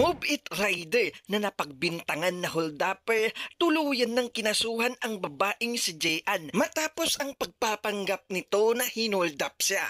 Move It Rider na napagbintangan na holdupper, tuluyan ng kinasuhan ang babaeng si Jayan matapos ang pagpapanggap nito na hinoldap siya.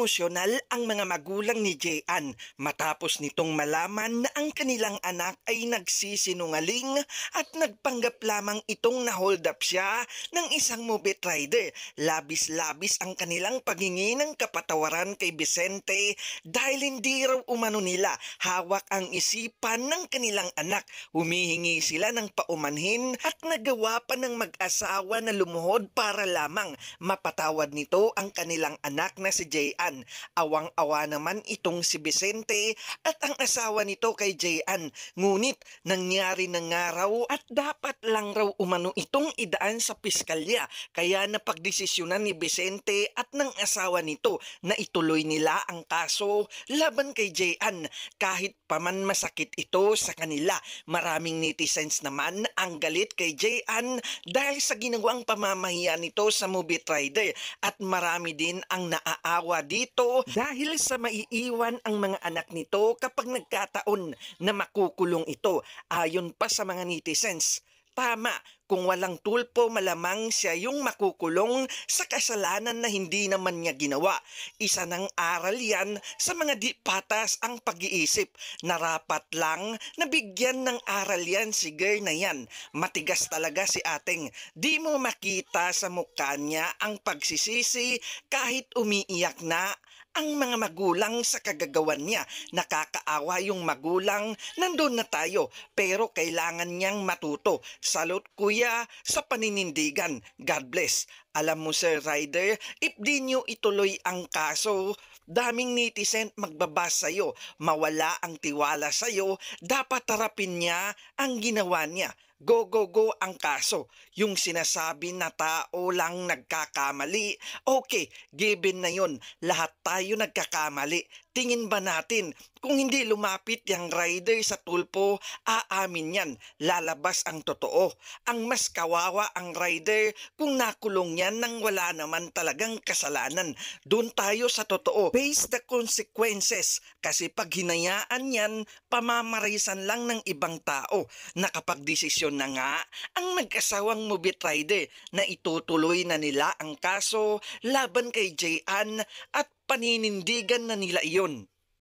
emosyonal ang mga magulang ni Jayan matapos nitong malaman na ang kanilang anak ay nagsisinungaling at nagpanggap lamang itong na-hold up siya ng isang mobit rider. Labis-labis ang kanilang pagingi ng kapatawaran kay Vicente dahil hindi raw umano nila hawak ang isipan ng kanilang anak. Humihingi sila ng paumanhin at nagawa pa ng mag-asawa na lumuhod para lamang mapatawad nito ang kanilang anak na si J.R. Jayan. Awang-awa naman itong si Vicente at ang asawa nito kay Jayan. Ngunit nangyari na nga raw at dapat lang raw umano itong idaan sa piskalya. Kaya napagdesisyonan ni Vicente at ng asawa nito na ituloy nila ang kaso laban kay Jayan. Kahit paman masakit ito sa kanila, maraming netizens naman ang galit kay Jayan dahil sa ginawang pamamahiya nito sa movie trader at marami din ang naaawa din dito dahil sa maiiwan ang mga anak nito kapag nagkataon na makukulong ito ayon pa sa mga netizens tama. Kung walang tulpo, malamang siya yung makukulong sa kasalanan na hindi naman niya ginawa. Isa ng aral yan sa mga di patas ang pag-iisip. Narapat lang na bigyan ng aral yan si girl na yan. Matigas talaga si ating. Di mo makita sa mukha niya ang pagsisisi kahit umiiyak na ang mga magulang sa kagagawan niya. Nakakaawa yung magulang, nandun na tayo, pero kailangan niyang matuto. Salot kuya sa paninindigan. God bless. Alam mo Sir Ryder, if di nyo ituloy ang kaso, daming netizen magbabasa sa'yo. Mawala ang tiwala sa'yo, dapat tarapin niya ang ginawa niya go-go-go ang kaso. Yung sinasabi na tao lang nagkakamali. Okay, given na yon lahat tayo nagkakamali. Tingin ba natin, kung hindi lumapit yung rider sa tulpo, aamin yan, lalabas ang totoo. Ang mas kawawa ang rider kung nakulong yan nang wala naman talagang kasalanan. Doon tayo sa totoo. Face the consequences. Kasi pag hinayaan yan, pamamarisan lang ng ibang tao na kapag desisyon ito na nga ang mag-asawang movie Friday na itutuloy na nila ang kaso laban kay J. Jayan at paninindigan na nila iyon.